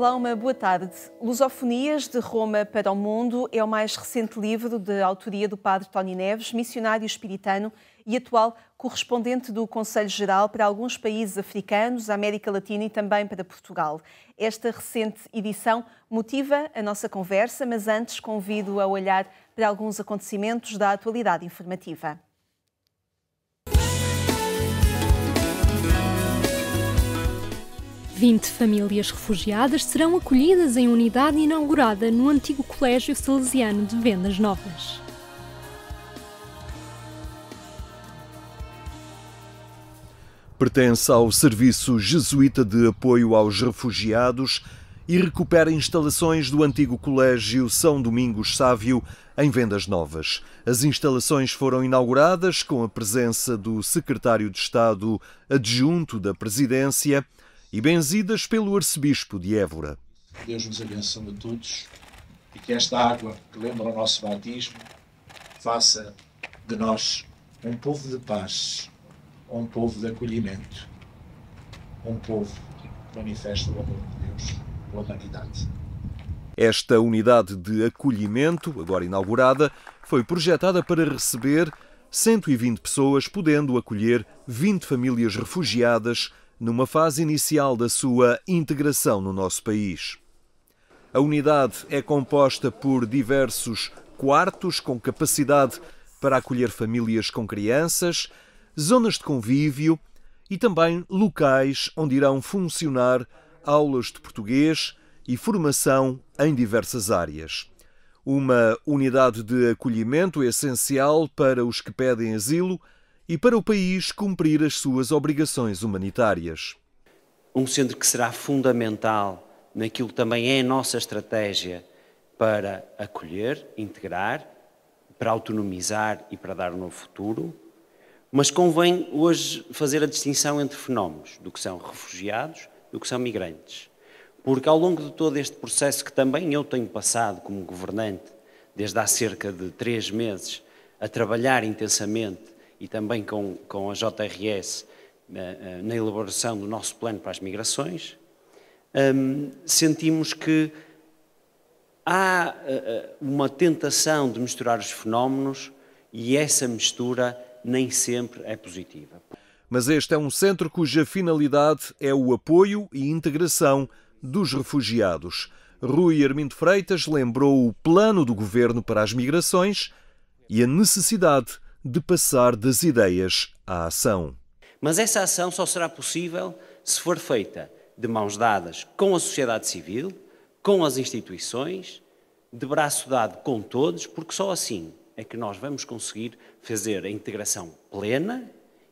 Olá, uma boa tarde. Lusofonias de Roma para o Mundo é o mais recente livro de autoria do padre Tony Neves, missionário espiritano e atual correspondente do Conselho Geral para alguns países africanos, América Latina e também para Portugal. Esta recente edição motiva a nossa conversa, mas antes convido a olhar para alguns acontecimentos da atualidade informativa. 20 famílias refugiadas serão acolhidas em unidade inaugurada no antigo Colégio Salesiano de Vendas Novas. Pertence ao Serviço Jesuíta de Apoio aos Refugiados e recupera instalações do antigo Colégio São Domingos Sávio em Vendas Novas. As instalações foram inauguradas com a presença do Secretário de Estado Adjunto da Presidência, e benzidas pelo arcebispo de Évora. Deus nos abençoe a todos e que esta água que lembra o nosso batismo faça de nós um povo de paz, um povo de acolhimento, um povo que manifesta o amor de Deus pela humanidade. Esta unidade de acolhimento, agora inaugurada, foi projetada para receber 120 pessoas, podendo acolher 20 famílias refugiadas numa fase inicial da sua integração no nosso país. A unidade é composta por diversos quartos com capacidade para acolher famílias com crianças, zonas de convívio e também locais onde irão funcionar aulas de português e formação em diversas áreas. Uma unidade de acolhimento essencial para os que pedem asilo e para o país cumprir as suas obrigações humanitárias. Um centro que será fundamental naquilo que também é a nossa estratégia para acolher, integrar, para autonomizar e para dar um novo futuro. Mas convém hoje fazer a distinção entre fenómenos, do que são refugiados, e do que são migrantes. Porque ao longo de todo este processo que também eu tenho passado como governante, desde há cerca de três meses, a trabalhar intensamente e também com, com a JRS eh, eh, na elaboração do nosso plano para as migrações, hum, sentimos que há eh, uma tentação de misturar os fenómenos e essa mistura nem sempre é positiva. Mas este é um centro cuja finalidade é o apoio e integração dos refugiados. Rui Armindo Freitas lembrou o plano do governo para as migrações e a necessidade de de passar das ideias à ação. Mas essa ação só será possível se for feita de mãos dadas com a sociedade civil, com as instituições, de braço dado com todos, porque só assim é que nós vamos conseguir fazer a integração plena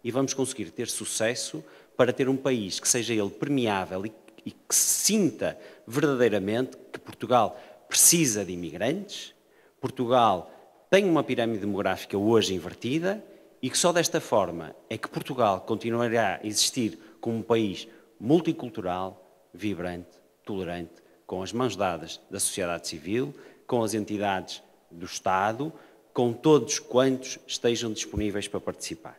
e vamos conseguir ter sucesso para ter um país que seja ele permeável e, e que sinta verdadeiramente que Portugal precisa de imigrantes, Portugal tem uma pirâmide demográfica hoje invertida e que só desta forma é que Portugal continuará a existir como um país multicultural, vibrante, tolerante, com as mãos dadas da sociedade civil, com as entidades do Estado, com todos quantos estejam disponíveis para participar.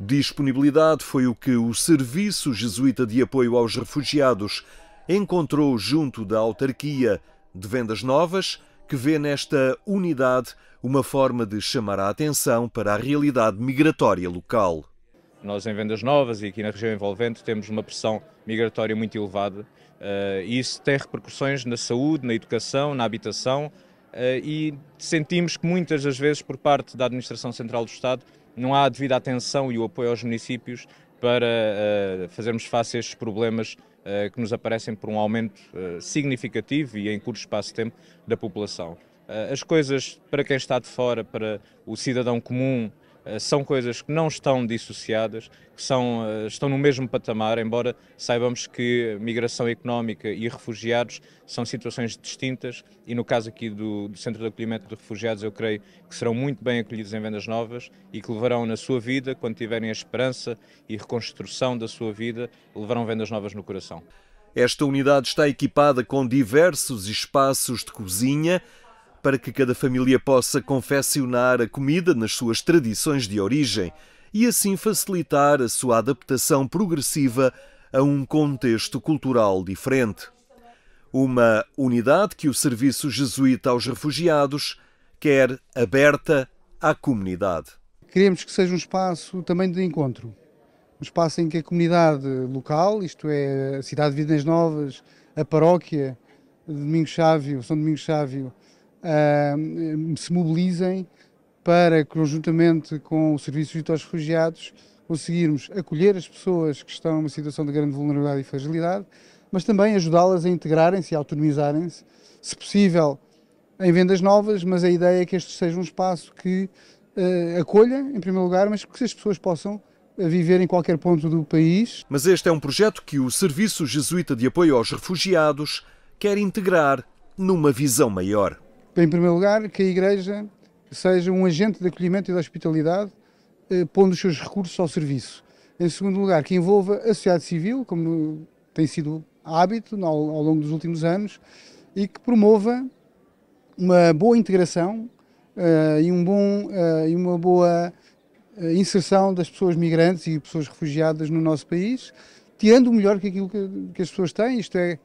Disponibilidade foi o que o Serviço Jesuíta de Apoio aos Refugiados encontrou junto da autarquia de Vendas Novas, que vê nesta unidade uma forma de chamar a atenção para a realidade migratória local. Nós, em Vendas Novas e aqui na região envolvente, temos uma pressão migratória muito elevada eh, e isso tem repercussões na saúde, na educação, na habitação eh, e sentimos que muitas das vezes, por parte da Administração Central do Estado, não há a devida atenção e o apoio aos municípios para eh, fazermos face a estes problemas que nos aparecem por um aumento significativo e em curto espaço de tempo da população. Eh, as coisas para quem está de fora, para o cidadão comum, eh, são coisas que não estão dissociadas, que são, eh, estão no mesmo patamar, embora saibamos que migração económica e refugiados são situações distintas e no caso aqui do, do, Centro de Acolhimento de Refugiados eu creio que serão muito bem acolhidos em Vendas Novas e que levarão na sua vida, quando tiverem a esperança e reconstrução da sua vida, levarão Vendas Novas no coração. Esta unidade está equipada com diversos espaços de cozinha, para que cada família possa confeccionar a comida nas suas tradições de origem e assim facilitar a sua adaptação progressiva a um contexto cultural diferente. Uma unidade que o Serviço Jesuíta aos Refugiados quer aberta à comunidade. Queremos que seja um espaço também de encontro, um espaço em que a comunidade local, isto é, a cidade de Vidas Novas, a paróquia, Domingos chávio, São Domingos Sávio, Ehm, se mobilizem para, conjuntamente com o Serviço de aos Refugiados, conseguirmos acolher as pessoas que estão numa situação de grande vulnerabilidade e fragilidade, mas também ajudá-las a integrarem-se e autonomizarem-se, se possível em vendas novas, mas a ideia é que este seja um espaço que uh, acolha, em primeiro lugar, mas que as pessoas possam a eh, viver em qualquer ponto do país. Mas este é um projeto que o Serviço Jesuíta de Apoio aos Refugiados quer integrar numa visão maior. Em primeiro lugar, que a Igreja seja um agente de acolhimento e de hospitalidade, eh, pondo os seus recursos ao serviço. Em segundo lugar, que envolva a sociedade civil, como tem sido hábito ao longo dos últimos anos, e que promova uma boa integração eh, e, um bom, eh, e uma boa inserção das pessoas migrantes e pessoas refugiadas no nosso país, tirando o melhor que aquilo que, que as pessoas têm, isto é,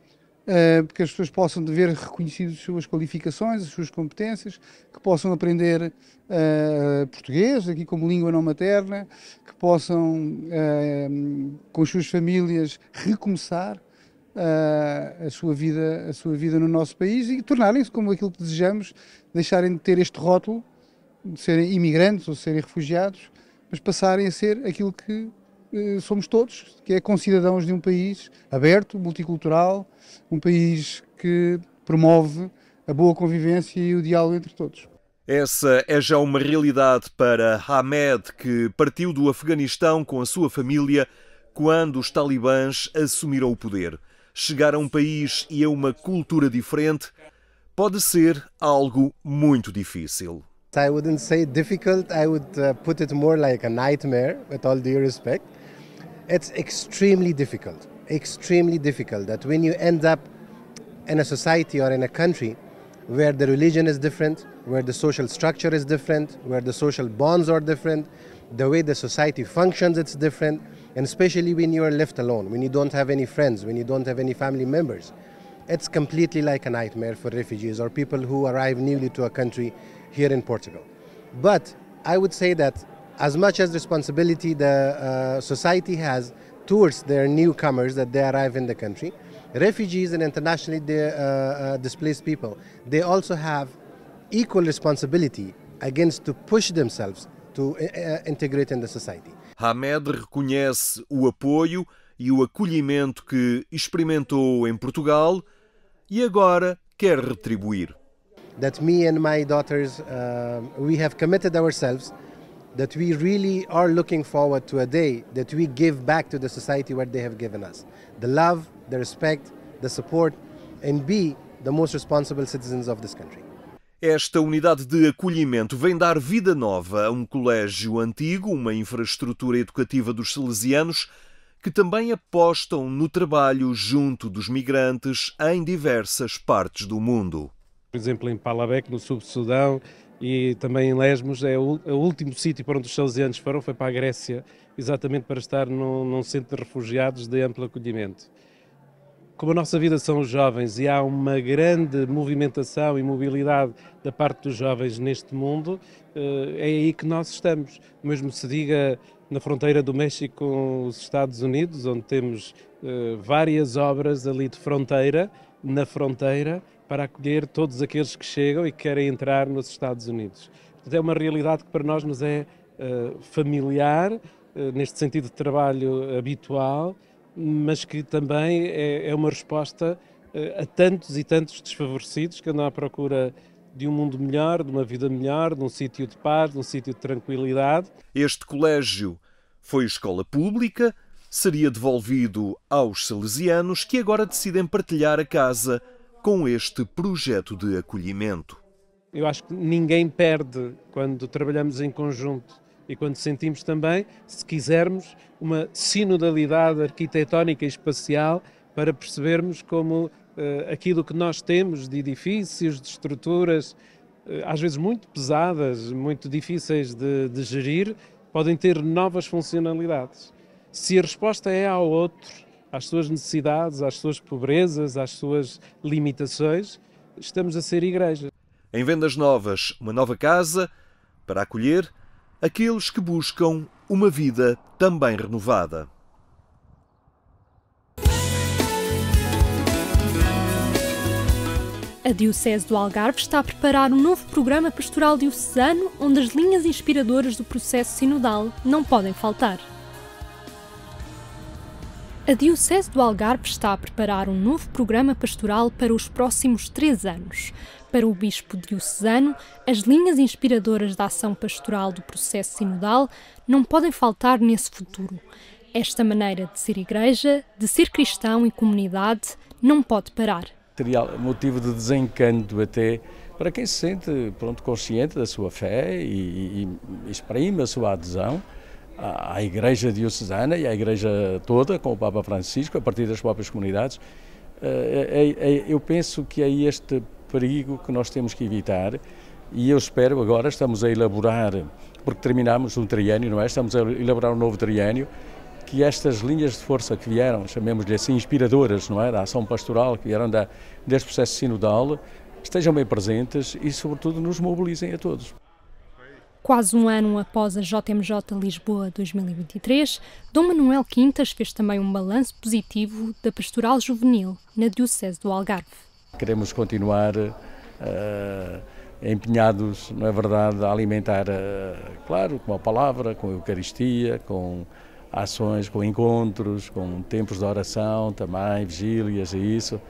porque eh, as pessoas possam ver reconhecidas as suas qualificações, as suas competências, que possam aprender uh, português, aqui como língua não materna, que possam, uh, com as suas famílias, recomeçar uh, a, sua vida, a sua vida no nosso país e tornarem-se como aquilo que desejamos, deixarem de ter este rótulo de serem imigrantes ou serem refugiados, mas passarem a ser aquilo que eh, somos todos, que é concidadãos de um país aberto, multicultural, um país que promove a boa convivência e o diálogo entre todos. Essa é já uma realidade para Hamed, que partiu do Afeganistão com a sua família quando os talibãs assumiram o poder. Chegar a um país e a uma cultura diferente pode ser algo muito difícil. I wouldn't say difficult, I would uh, put it more like a nightmare, with all due respect. It's extremely difficult, extremely difficult that when you end up in a society or in a country where the religion is different, where the social structure is different, where the social bonds are different, the way the society functions it's different, and especially when you are left alone, when you don't have any friends, when you don't have any family members. It's completely like a nightmare for refugees or people who arrive newly to a country here in Portugal. But I would say that as much as responsibility the uh, society has towards their newcomers that they arrive in the country, refugees and internationally uh, uh, displaced people, they also have equal responsibility against to push themselves to integrate in the society. Hamed reconhece o apoio e o acolhimento que experimentou em Portugal e agora quer retribuir. That me and my daughters uh, we have committed ourselves that we really are looking forward to a day that we give back to the society what they have given us the love, the respect, the support, and be the most responsible citizens of this country. Esta unidade de acolhimento vem dar vida nova a um colégio antigo, uma infraestrutura educativa dos salesianos que também apostam no trabalho junto dos migrantes em diversas partes do mundo. Por exemplo, em Palabec, no Sub-Sudão, e também em Lesmos, é, é o, último sítio para onde os salesianos foram, foi para a Grécia, exatamente para estar num, num centro de refugiados de amplo acolhimento. Como a nossa vida são os jovens e há uma grande movimentação e mobilidade da parte dos jovens neste mundo, eh, é aí que nós estamos. Mesmo se diga na fronteira do México com os Estados Unidos, onde temos eh, várias obras ali de fronteira, na fronteira para acolher todos aqueles que chegam e que querem entrar nos Estados Unidos. Portanto, é uma realidade que para nós nos é uh, familiar, uh, neste sentido de trabalho habitual, mas que também é, é uma resposta uh, a tantos e tantos desfavorecidos que andam à procura de um mundo melhor, de uma vida melhor, de um sítio de paz, de um sítio de tranquilidade. Este colégio foi escola pública seria devolvido aos salesianos que agora decidem partilhar a casa com este projeto de acolhimento. Eu acho que ninguém perde quando trabalhamos em conjunto e quando sentimos também, se quisermos, uma sinodalidade arquitetónica e espacial para percebermos como eh, aquilo que nós temos de edifícios, de estruturas, eh, às vezes muito pesadas, muito difíceis de, de gerir, podem ter novas funcionalidades. Se a resposta é ao outro, às suas necessidades, às suas pobrezas, às suas limitações, estamos a ser igreja. Em vendas novas, uma nova casa para acolher aqueles que buscam uma vida também renovada. A Diocese do Algarve está a preparar um novo programa pastoral diocesano onde as linhas inspiradoras do processo sinodal não podem faltar. A Diocese do Algarve está a preparar um novo programa pastoral para os próximos três anos. Para o Bispo Diocesano, as linhas inspiradoras da ação pastoral do processo sinodal não podem faltar nesse futuro. Esta maneira de ser igreja, de ser cristão e comunidade, não pode parar. Seria motivo de desencanto até para quem se sente pronto, consciente da sua fé e, e, e exprime a sua adesão a, Igreja Diocesana e à Igreja toda, com o Papa Francisco, a partir das próprias comunidades. Eh, eh, eh, eu penso que é este perigo que nós temos que evitar e eu espero agora, estamos a elaborar, porque terminámos um triênio, não é? Estamos a elaborar um novo triênio, que estas linhas de força que vieram, chamemos-lhe assim, inspiradoras, não é? Da ação pastoral, que vieram da, deste processo sinodal, estejam bem presentes e, sobretudo, nos mobilizem a todos. Quase um ano após a JMJ Lisboa 2023, Dom Manuel Quintas fez também um balanço positivo da pastoral juvenil na Diocese do Algarve. Queremos continuar uh, empenhados, não é verdade, a alimentar, uh, claro, com a palavra, com a Eucaristia, com ações, com encontros, com tempos de oração também, vigílias e isso,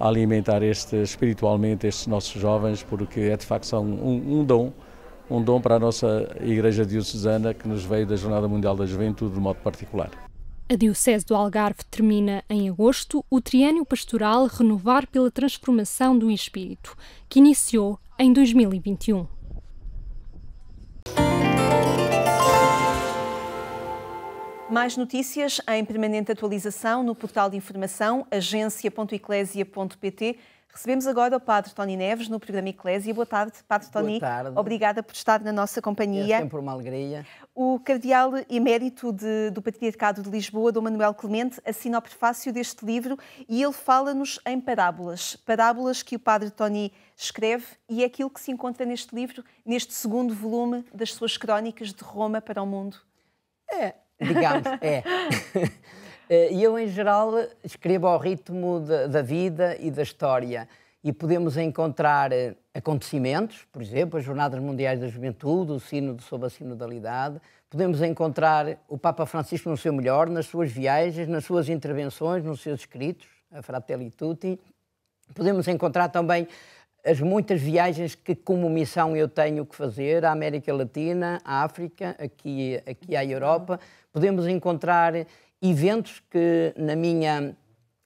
alimentar este, espiritualmente estes nossos jovens, porque é de facto são um, um dom um dom para a nossa Igreja Diocesana que nos veio da Jornada Mundial da Juventude de modo particular. A Diocese do Algarve termina em agosto o triênio pastoral Renovar pela Transformação do Espírito, que iniciou em 2021. Mais notícias em permanente atualização no portal de informação agência.eclésia.pt Recebemos agora o Padre Tony Neves no programa Eclésia. Boa tarde, Padre Tony. Boa tarde. Obrigada por estar na nossa companhia. É sempre uma alegria. O Cardeal Emérito de, do Patriarcado de Lisboa, Dom Manuel Clemente, assina o prefácio deste livro e ele fala-nos em parábolas. Parábolas que o Padre Tony escreve e é aquilo que se encontra neste livro, neste segundo volume das suas crónicas de Roma para o mundo. É, digamos, é. Eh, e eu, em geral, escrevo ao ritmo de, da vida e da história. E podemos encontrar eh, acontecimentos, por exemplo, as Jornadas Mundiais da Juventude, o sino sob a sinodalidade. Podemos encontrar o Papa Francisco no seu melhor, nas suas viagens, nas suas intervenções, nos seus escritos, a Fratelli Tutti. Podemos encontrar também as muitas viagens que, como missão, eu tenho que fazer à América Latina, à África, aqui, aqui à Europa. Podemos encontrar eventos que, na minha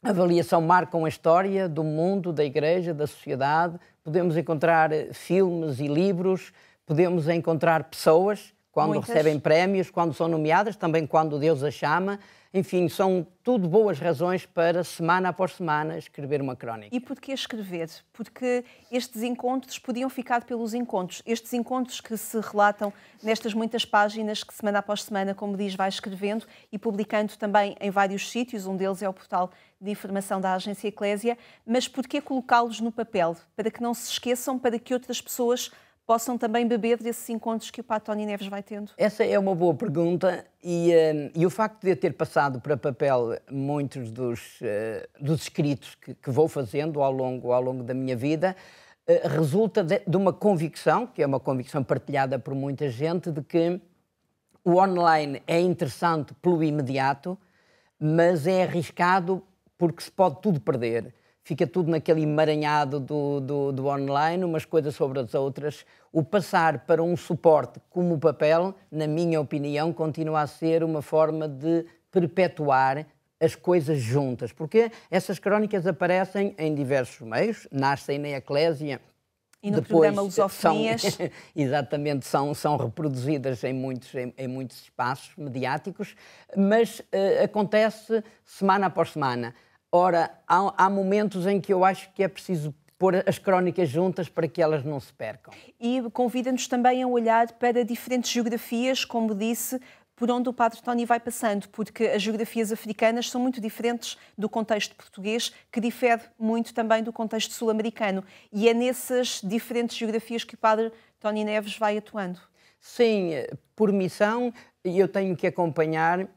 avaliação, marcam a história do mundo, da Igreja, da sociedade. Podemos encontrar eh, filmes e livros, podemos encontrar pessoas quando Muitas. recebem prémios, quando são nomeadas, também quando Deus as chama. Enfim, são tudo boas razões para, semana após semana, escrever uma crónica. E porquê escrever? Porque estes encontros podiam ficar pelos encontros. Estes encontros que se relatam nestas muitas páginas que, semana após semana, como diz, vai escrevendo e publicando também em vários sítios. Um deles é o portal de informação da Agência Eclésia. Mas porquê colocá-los no papel? Para que não se esqueçam, para que outras pessoas possam também beber desses encontros que o Pato Tony Neves vai tendo? Essa é uma boa pergunta e, hum, e o facto de eu ter passado para papel muitos dos, uh, dos escritos que, que, vou fazendo ao longo, ao longo da minha vida uh, resulta de, de, uma convicção, que é uma convicção partilhada por muita gente, de que o online é interessante pelo imediato, mas é arriscado porque se pode tudo perder fica tudo naquele emaranhado do, do, do, online, umas coisas sobre as outras. O passar para um suporte como o papel, na minha opinião, continua a ser uma forma de perpetuar as coisas juntas, porque essas crónicas aparecem em diversos meios, nascem na Eclésia. E no depois programa Lusofonias. São, exatamente, são, são reproduzidas em muitos, em, em muitos espaços mediáticos, mas uh, acontece semana após semana. Ora, há, há momentos em que eu acho que é preciso pôr as crónicas juntas para que elas não se percam. E convida-nos também a olhar para diferentes geografias, como disse, por onde o Padre Tony vai passando, porque as geografias africanas são muito diferentes do contexto português, que difere muito também do contexto sul-americano. E é nessas diferentes geografias que o Padre Tony Neves vai atuando. Sim, por missão, eu tenho que acompanhar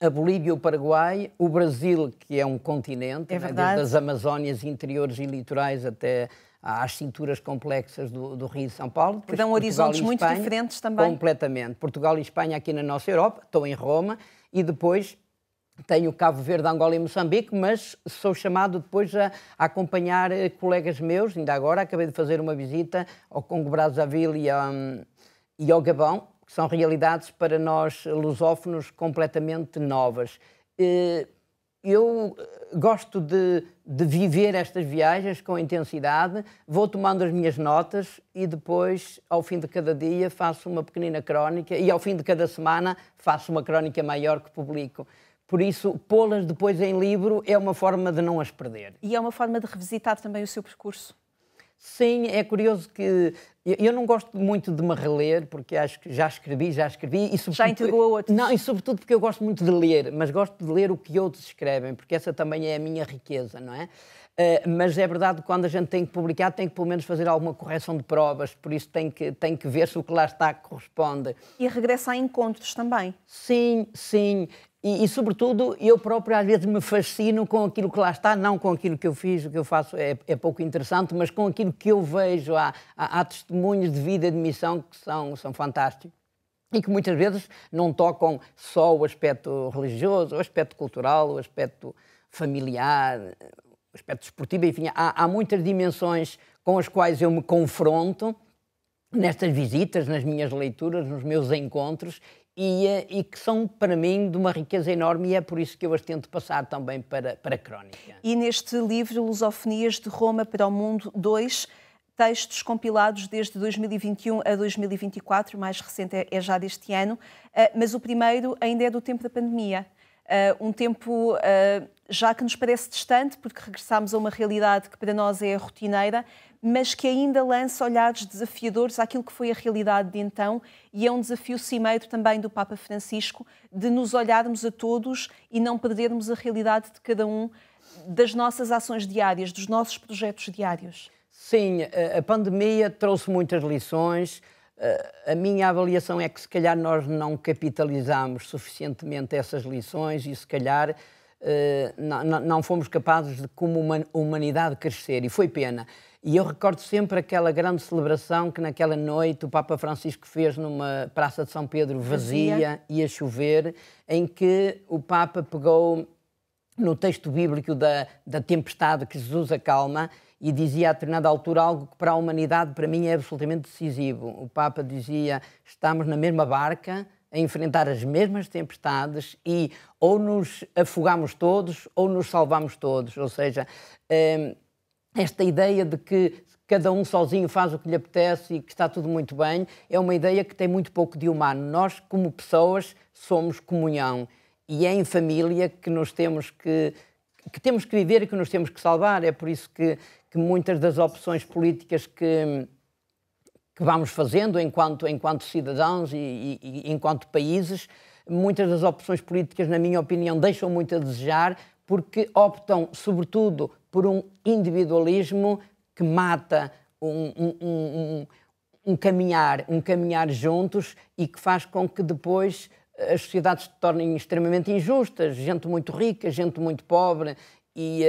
a Bolívia e o Paraguai, o Brasil, que é um continente, é né, desde as Amazónias interiores e litorais até às cinturas complexas do, do Rio de São Paulo. Que dão horizontes Espanha, muito diferentes também. Completamente. Portugal e Espanha aqui na nossa Europa, estou em Roma, e depois tenho Cabo Verde, Angola e Moçambique, mas sou chamado depois a, a, acompanhar eh, colegas meus, ainda agora acabei de fazer uma visita ao Congo Brazzaville e, um, e ao Gabão, que são realidades para nós lusófonos completamente novas. Eu eh, gosto de, de viver estas viagens com intensidade, vou tomando as minhas notas e depois, ao fim de cada dia, faço uma pequenina crónica e, ao fim de cada semana, faço uma crónica maior que publico. Por isso, pô-las depois em livro é uma forma de não as perder. E é uma forma de revisitar também o seu percurso. Sim, é curioso que eu não gosto muito de me reler, porque acho que já escrevi, já escrevi. E já entregou outros. Não, e sobretudo porque eu gosto muito de ler, mas gosto de ler o que outros escrevem, porque essa também é a minha riqueza, não é? Uh, mas é verdade que quando a gente tem que publicar, tem que pelo menos fazer alguma correção de provas, por isso tem que, tem que ver se o que lá está corresponde. E regressa a encontros também. Sim, sim. E, e, sobretudo, eu próprio às vezes me fascino com aquilo que lá está, não com aquilo que eu fiz, o que eu faço é, é pouco interessante, mas com aquilo que eu vejo. Há, há, há testemunhos de vida, e de missão, que são, são fantásticos e que muitas vezes não tocam só o aspecto religioso, o aspecto cultural, o aspecto familiar, o aspecto esportivo, enfim, há, há muitas dimensões com as quais eu me confronto nestas visitas, nas minhas leituras, nos meus encontros e, eh, e, que são, para mim, de uma riqueza enorme e é por isso que eu as tento passar também para, para a crónica. E neste livro, Lusofonias de Roma para o Mundo 2, textos compilados desde 2021 a 2024, o mais recente é, é já deste ano, eh, mas o primeiro ainda é do tempo da pandemia. Eh, um tempo eh, já que nos parece distante, porque regressámos a uma realidade que para nós é rotineira, mas que ainda lança olhares desafiadores àquilo que foi a realidade de então, e é um desafio cimeiro também do Papa Francisco de nos olharmos a todos e não perdermos a realidade de cada um das nossas ações diárias, dos nossos projetos diários. Sim, eh, a pandemia trouxe muitas lições, a minha avaliação é que se calhar nós não capitalizámos suficientemente essas lições e se calhar eh, não fomos capazes de, como humanidade, crescer. E foi pena. E eu recordo sempre aquela grande celebração que naquela noite o Papa Francisco fez numa praça de São Pedro vazia, vazia. e a chover, em que o Papa pegou no texto bíblico da, da tempestade que Jesus acalma e dizia a determinada altura algo que para a humanidade, para mim, é absolutamente decisivo. O Papa dizia: estamos na mesma barca, a enfrentar as mesmas tempestades e ou nos afogamos todos ou nos salvamos todos. Ou seja, ehm, esta ideia de que cada um sozinho faz o que lhe apetece e que está tudo muito bem é uma ideia que tem muito pouco de humano. Nós, como pessoas, somos comunhão e é em família que nós temos que, que temos que viver e que nos temos que salvar. É por isso que, que muitas das opções políticas que, que vamos fazendo enquanto, enquanto cidadãos e, e, e, enquanto países, muitas das opções políticas, na minha opinião, deixam muito a desejar porque optam, sobretudo, por um individualismo que mata um, um, um, um um caminhar, um caminhar juntos e que faz com que depois as sociedades se tornem extremamente injustas, gente muito rica, gente muito pobre, e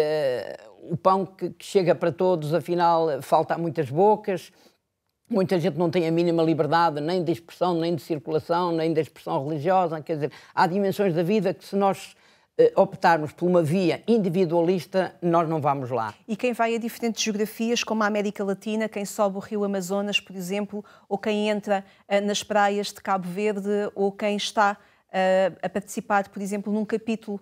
uh, o pão que, que, chega para todos, afinal, falta a muitas bocas. Muita gente não tem a mínima liberdade nem de expressão, nem de circulação, nem de expressão religiosa. Quer dizer, há dimensões da vida que, se nós eh, optarmos por uma via individualista, nós não vamos lá. E quem vai a diferentes geografias, como a América Latina, quem sobe o rio Amazonas, por exemplo, ou quem entra eh, nas praias de Cabo Verde, ou quem está eh, a participar, por exemplo, num capítulo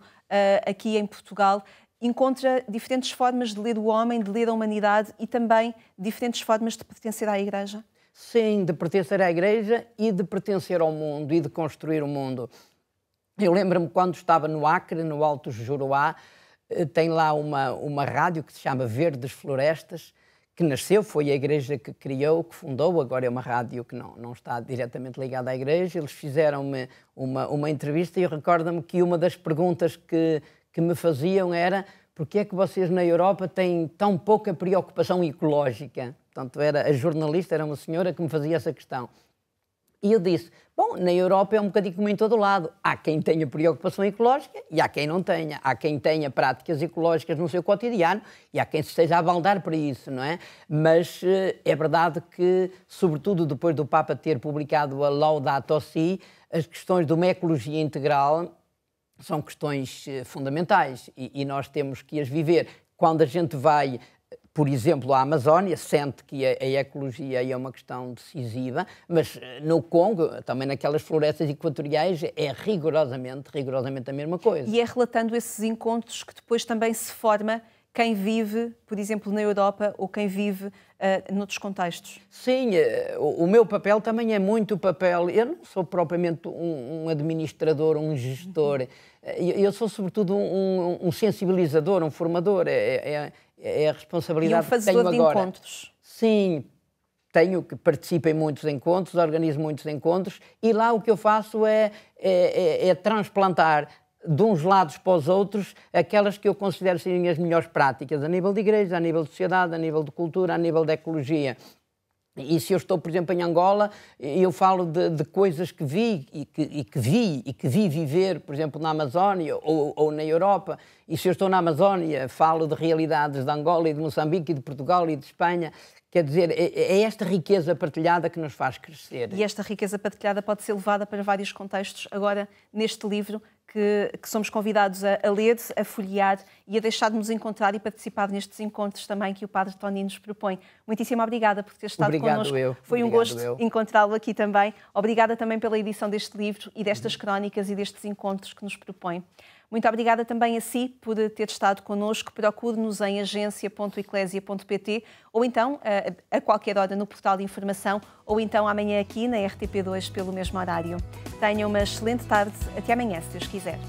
aqui em Portugal, encontra diferentes formas de ler o homem, de ler a humanidade e também diferentes formas de pertencer à Igreja? Sim, de pertencer à Igreja e de pertencer ao mundo e de construir o mundo. Eu lembro-me quando estava no Acre, no Alto Juruá, eh, tem lá uma, uma rádio que se chama Verdes Florestas, que nasceu, foi a igreja que criou, que fundou, agora é uma rádio que não, não está diretamente ligada à igreja. Eles fizeram-me uma, uma entrevista e recorda-me que uma das perguntas que, que me faziam era porque é que vocês na Europa têm tão pouca preocupação ecológica? Portanto, era a jornalista, era uma senhora que me fazia essa questão. E eu disse: Bom, na Europa é um bocadinho como em todo lado. Há quem tenha preocupação ecológica e há quem não tenha. Há quem tenha práticas ecológicas no seu cotidiano e há quem se esteja a baldar para isso, não é? Mas eh, é verdade que, sobretudo depois do Papa ter publicado a Laudato Si, as questões de uma ecologia integral são questões eh, fundamentais e, e nós temos que as viver quando a gente vai por exemplo, a Amazónia sente que a, ecologia é uma questão decisiva, mas eh, no Congo, também naquelas florestas equatoriais, é rigorosamente, rigorosamente a mesma coisa. E é relatando esses encontros que depois também se forma quem vive, por exemplo, na Europa ou quem vive uh, noutros contextos? Sim, eh, o, o, meu papel também é muito o papel. Eu não sou propriamente um, um administrador, um gestor. Uhum. Eu, sou, sobretudo, um, um, um sensibilizador, um formador. É, é, é, é a responsabilidade e um que tenho agora. de encontros. Sim, tenho que participo em muitos encontros, organizo muitos encontros e lá o que eu faço é, é, é, é transplantar de uns lados para os outros aquelas que eu considero serem as melhores práticas a nível de igreja, a nível de sociedade, a nível de cultura, a nível de ecologia. E se eu estou, por exemplo, em Angola, eu falo de, de coisas que vi e que, e que, vi e que vi viver, por exemplo, na Amazónia ou, ou, na Europa. E se eu estou na Amazónia, falo de realidades de Angola e de Moçambique e de Portugal e de Espanha. Quer dizer, é, é esta riqueza partilhada que nos faz crescer. E esta riqueza partilhada pode ser levada para vários contextos. Agora, neste livro, que, que somos convidados a, a ler, a folhear e a deixar de nos encontrar e participar nestes encontros também que o Padre Tony nos propõe. Muitíssimo obrigada por ter estado Obrigado connosco. Eu. Foi Obrigado um gosto encontrá-lo aqui também. Obrigada também pela edição deste livro e destas crónicas e destes encontros que nos propõe. Muito obrigada também a si por ter estado connosco. Procure-nos em agência.eclésia.pt ou então eh, a, qualquer hora no portal de informação ou então amanhã aqui na RTP2 pelo mesmo horário. Tenham uma excelente tarde. Até amanhã, se Deus quiser.